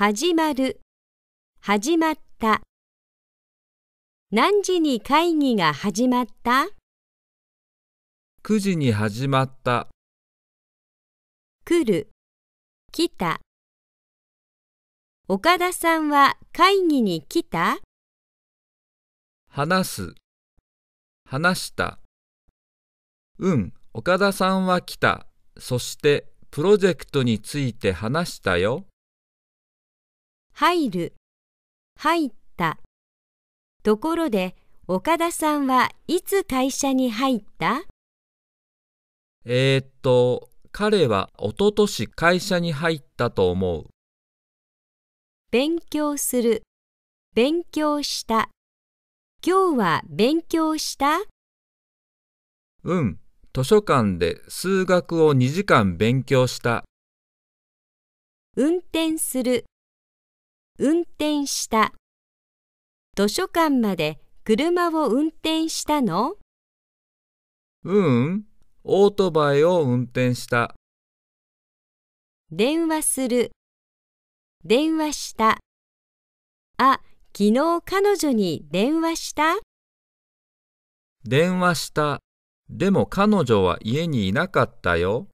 始まる、始まった。何時に会議が始まった ?9 時に始まった。来る、来た。岡田さんは会議に来た話す、話した。うん、岡田さんは来た。そして、プロジェクトについて話したよ。入る、入った。ところで、岡田さんはいつ会社に入ったえー、っと、彼はおととし会社に入ったと思う。勉強する、勉強した。今日は勉強したうん、図書館で数学を2時間勉強した。運転する。運転した。図書館まで車を運転したのうん、オートバイを運転した。電話する。電話した。あ、昨日彼女に電話した電話した。でも彼女は家にいなかったよ。